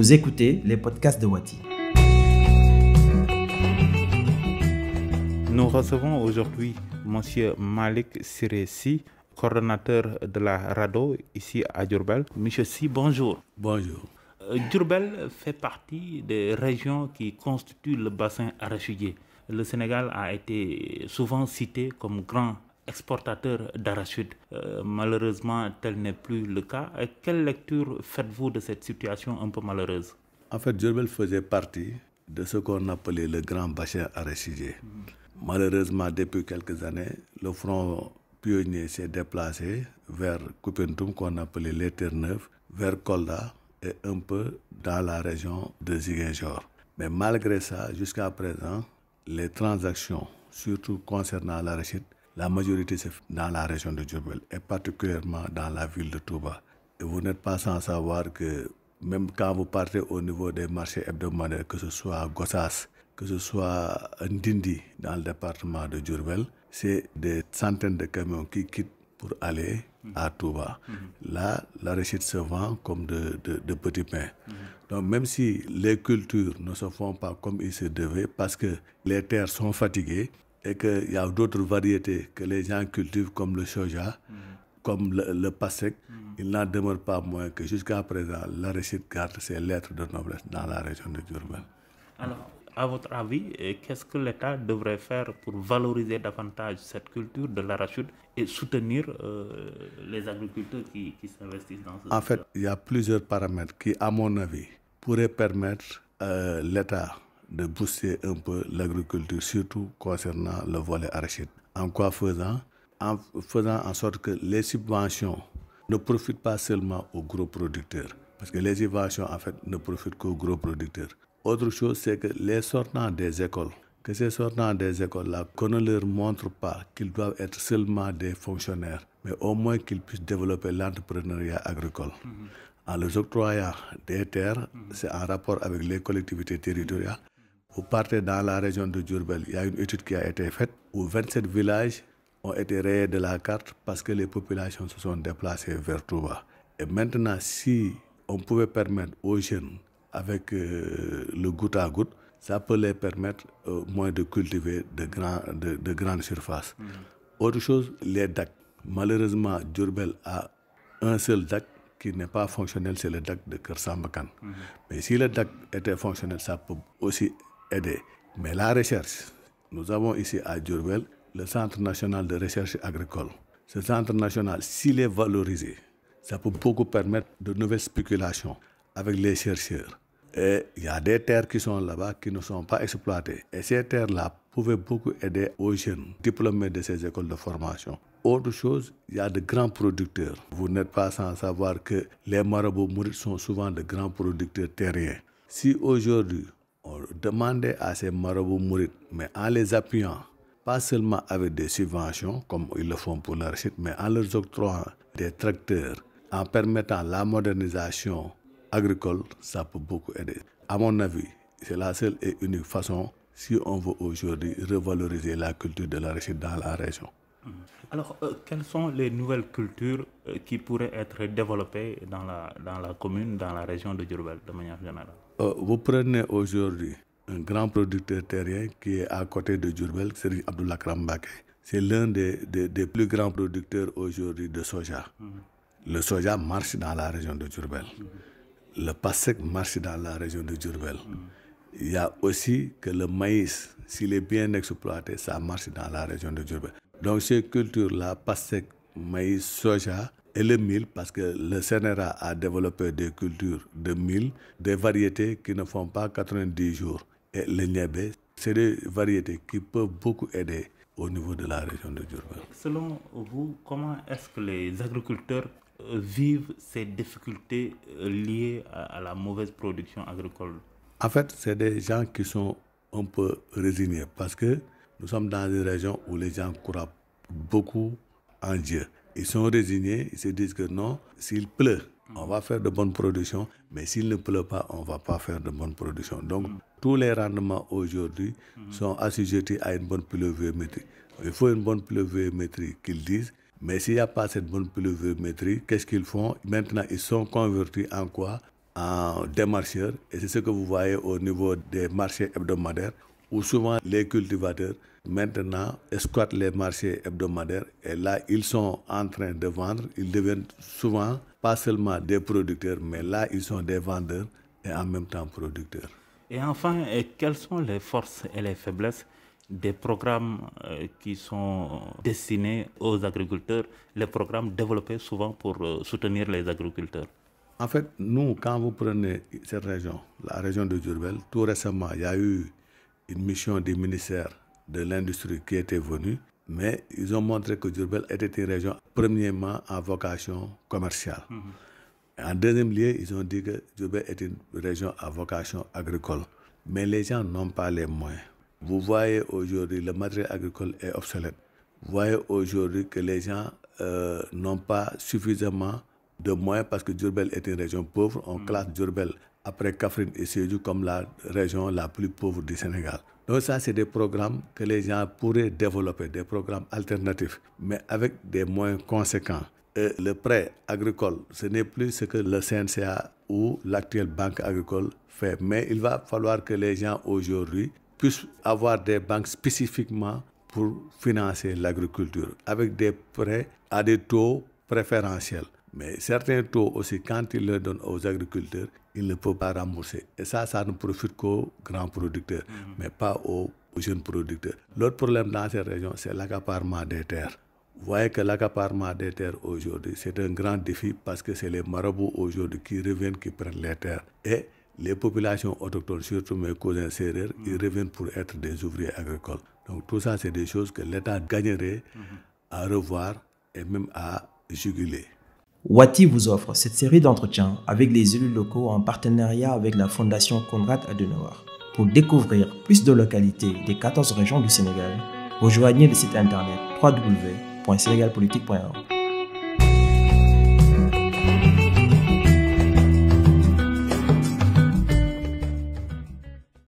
vous écoutez les podcasts de Wati. Nous recevons aujourd'hui M. Malik Siressi, coordonnateur de la RADO ici à Durbel. Monsieur Si, bonjour. Bonjour. Euh, Durbel fait partie des régions qui constituent le bassin arachidier. Le Sénégal a été souvent cité comme grand exportateur d'arachide. Euh, malheureusement, tel n'est plus le cas. Euh, quelle lecture faites-vous de cette situation un peu malheureuse En fait, Djerbel faisait partie de ce qu'on appelait le grand bassin arachidier. Malheureusement, depuis quelques années, le front pionnier s'est déplacé vers Kupentum, qu'on appelait les terre vers Kolda et un peu dans la région de Ziguinchor. Mais malgré ça, jusqu'à présent, les transactions, surtout concernant l'arachide, la majorité, c'est dans la région de Djourbel et particulièrement dans la ville de Touba. Et vous n'êtes pas sans savoir que même quand vous partez au niveau des marchés hebdomadaires, que ce soit à Gossas, que ce soit à Ndindi, dans le département de Djourbel, c'est des centaines de camions qui quittent pour aller à Touba. Mhm. Là, la richesse se vend comme de, de, petits pains. Mhm. Donc, même si les cultures ne se font pas comme il se devait, parce que les terres sont fatiguées, et qu'il y a d'autres variétés que les gens cultivent comme le soja, mm-hmm. comme le, le passec, mm-hmm. il n'en demeure pas moins que jusqu'à présent, la l'arachide garde ses lettres de noblesse dans la région de Durban. Alors, à votre avis, qu'est-ce que l'État devrait faire pour valoriser davantage cette culture de l'arachide et soutenir euh, les agriculteurs qui, qui s'investissent dans ce En fait, il y a plusieurs paramètres qui, à mon avis, pourraient permettre euh, l'État de booster un peu l'agriculture, surtout concernant le volet arachide. En quoi faisant En faisant en sorte que les subventions ne profitent pas seulement aux gros producteurs, parce que les subventions en fait ne profitent qu'aux gros producteurs. Autre chose, c'est que les sortants des écoles, que ces sortants des écoles-là, qu'on ne leur montre pas qu'ils doivent être seulement des fonctionnaires, mais au moins qu'ils puissent développer l'entrepreneuriat agricole. Mm-hmm. en les octroyant des terres, c'est en rapport avec les collectivités territoriales, vous partez dans la région de Djurbel, il y a une étude qui a été faite où 27 villages ont été rayés de la carte parce que les populations se sont déplacées vers Touba. Et maintenant, si on pouvait permettre aux jeunes, avec euh, le goutte à goutte, ça peut les permettre euh, moins de cultiver de, de, grandes surfaces. Mm. Autre chose, les DAC. Malheureusement, Djurbel a un seul DAC qui n'est pas fonctionnel, c'est le DAC de Kersambakan. Mm. Mais si le DAC était fonctionnel, ça peut aussi aider. Mais la recherche, nous avons ici à Durvel le Centre national de recherche agricole. Ce centre national, s'il est valorisé, ça peut beaucoup permettre de nouvelles spéculations avec les chercheurs. Et il y a des terres qui sont là-bas qui ne sont pas exploitées. Et ces terres-là pouvaient beaucoup aider aux jeunes diplômés de ces écoles de formation. Autre chose, il y a de grands producteurs. Vous n'êtes pas sans savoir que les marabouts mourides sont souvent de grands producteurs terriens. Si aujourd'hui on demandait à ces marabouts mourides, mais en les appuyant, pas seulement avec des subventions comme ils le font pour l'arachide, mais en leur octroyant des tracteurs, en permettant la modernisation agricole, ça peut beaucoup aider. À mon avis, c'est la seule et unique façon si on veut aujourd'hui revaloriser la culture de la l'arachide dans la région. Alors, euh, quelles sont les nouvelles cultures euh, qui pourraient être développées dans la, dans la commune, dans la région de Djurbel, de manière générale euh, Vous prenez aujourd'hui un grand producteur terrien qui est à côté de Djurbel, c'est Abdullah Krambake. C'est l'un des, plus grands producteurs aujourd'hui de soja. Mhm. Le soja marche dans la région de Djurbel. Mhm. Le passec marche dans la région de Djurbel. Mhm. Il y a aussi que le maïs, s'il est bien exploité, ça marche dans la région de Djurbel. Donc ces cultures-là, pastèque, maïs, soja et le mil, parce que le CNRA a développé des cultures de mil, des variétés qui ne font pas 90 jours. Et le Niébé, c'est des variétés qui peuvent beaucoup aider au niveau de la région de Durban. Selon vous, comment est-ce que les agriculteurs euh, vivent ces difficultés euh, liées à la mauvaise production agricole En fait, c'est des gens qui sont un peu résignés parce que nous sommes dans une région où les gens croient beaucoup en Dieu. Ils sont résignés, ils se disent que non, s'il pleut, on va faire de bonnes productions, mais s'il ne pleut pas, on ne va pas faire de bonnes productions. Donc, tous les rendements aujourd'hui sont assujettis à une bonne pluviométrie. Il faut une bonne pluviométrie qu'ils disent, mais s'il n'y a pas cette bonne pluviométrie, qu'est-ce qu'ils font Maintenant, ils sont convertis en quoi En démarcheurs. Et c'est ce que vous voyez au niveau des marchés hebdomadaires, où souvent les cultivateurs maintenant squattent les marchés hebdomadaires et là, ils sont en train de vendre. Ils deviennent souvent pas seulement des producteurs, mais là, ils sont des vendeurs et en même temps producteurs. Et enfin, et quelles sont les forces et les faiblesses des programmes euh, qui sont destinés aux agriculteurs, les programmes développés souvent pour euh, soutenir les agriculteurs En fait, nous, quand vous prenez cette région, la région de Durbel, tout récemment, il y a eu une mission du ministère de l'industrie qui était venue, mais ils ont montré que Durbel était une région premièrement à vocation commerciale. Mhm. En deuxième lieu, ils ont dit que Durbel est une région à vocation agricole. Mais les gens n'ont pas les moyens. Vous voyez aujourd'hui, le matériel agricole est obsolète. Vous voyez aujourd'hui que les gens euh, n'ont pas suffisamment de moyens parce que Durbel est une région pauvre. On mhm. classe Durbel après Kafrine et Sédou comme la région la plus pauvre du Sénégal ça, c'est des programmes que les gens pourraient développer, des programmes alternatifs, mais avec des moyens conséquents. le prêt agricole, ce n'est plus ce que le CNCA ou l'actuelle banque agricole fait, mais il va falloir que les gens aujourd'hui puissent avoir des banques spécifiquement pour financer l'agriculture, avec des prêts à des taux préférentiels. Mais certains taux aussi, quand ils le donnent aux agriculteurs, ils ne peuvent pas rembourser. Et ça, ça ne profite qu'aux grands producteurs, mhm. mais pas aux, jeunes producteurs. L'autre problème dans cette région, c'est l'accaparement des terres. Vous voyez que l'accaparement des terres aujourd'hui, c'est un grand défi parce que c'est les marabouts aujourd'hui qui reviennent, qui prennent les terres. Et les populations autochtones, surtout mes cousins serrères, ils mhm. reviennent pour être des ouvriers agricoles. Donc tout ça, c'est des choses que l'État gagnerait mhm. à revoir et même à juguler. Wati vous offre cette série d'entretiens avec les élus locaux en partenariat avec la Fondation Konrad Adenauer. Pour découvrir plus de localités des 14 régions du Sénégal, rejoignez le site internet www.senegalpolitique.org.